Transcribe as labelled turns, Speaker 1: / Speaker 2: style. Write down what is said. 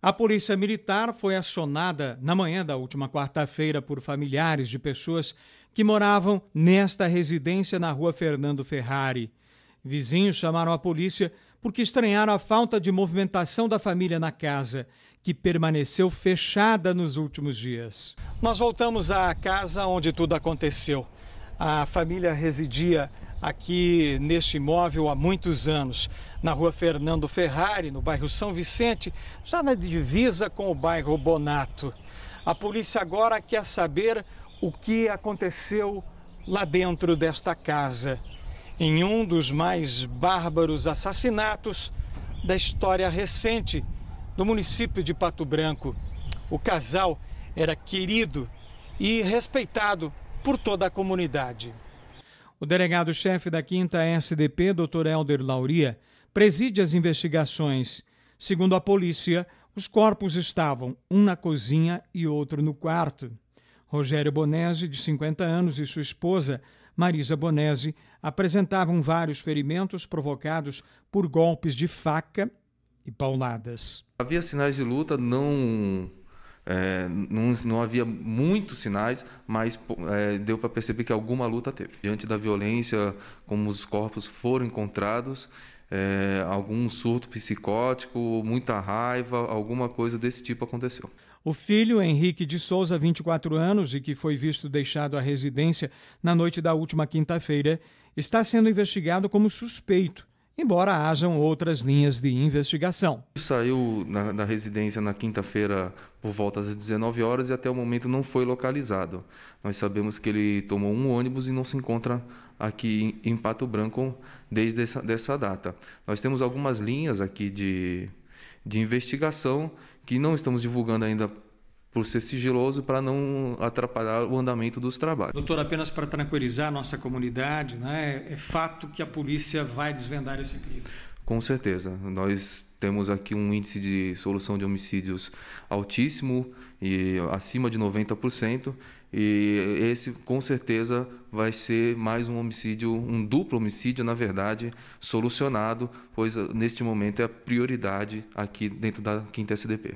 Speaker 1: A Polícia Militar foi acionada na manhã da última quarta-feira por familiares de pessoas que moravam nesta residência na rua Fernando Ferrari. Vizinhos chamaram a polícia porque estranharam a falta de movimentação da família na casa, que permaneceu fechada nos últimos dias. Nós voltamos à casa onde tudo aconteceu. A família residia aqui neste imóvel há muitos anos, na rua Fernando Ferrari, no bairro São Vicente, já na divisa com o bairro Bonato. A polícia agora quer saber o que aconteceu lá dentro desta casa, em um dos mais bárbaros assassinatos da história recente do município de Pato Branco. O casal era querido e respeitado por toda a comunidade. O delegado-chefe da 5 SDP, Dr. Helder Lauria, preside as investigações. Segundo a polícia, os corpos estavam um na cozinha e outro no quarto. Rogério Bonese, de 50 anos, e sua esposa, Marisa Bonese, apresentavam vários ferimentos provocados por golpes de faca e pauladas.
Speaker 2: Havia sinais de luta, não é, não, não havia muitos sinais, mas é, deu para perceber que alguma luta teve. Diante da violência, como os corpos foram encontrados, é, algum surto psicótico, muita raiva, alguma coisa desse tipo aconteceu.
Speaker 1: O filho, Henrique de Souza, 24 anos, e que foi visto deixado à residência na noite da última quinta-feira, está sendo investigado como suspeito embora hajam outras linhas de investigação.
Speaker 2: Saiu na, da residência na quinta-feira por volta das 19 horas e até o momento não foi localizado. Nós sabemos que ele tomou um ônibus e não se encontra aqui em, em Pato Branco desde essa dessa data. Nós temos algumas linhas aqui de, de investigação que não estamos divulgando ainda por ser sigiloso para não atrapalhar
Speaker 1: o andamento dos trabalhos. Doutor, apenas para tranquilizar a nossa comunidade, né, é fato que a polícia vai desvendar esse crime.
Speaker 2: Com certeza. Nós temos aqui um índice de solução de homicídios altíssimo e acima de 90%, e esse com certeza vai ser mais um homicídio, um duplo homicídio, na verdade, solucionado, pois neste momento é a prioridade aqui dentro da Quinta SDP.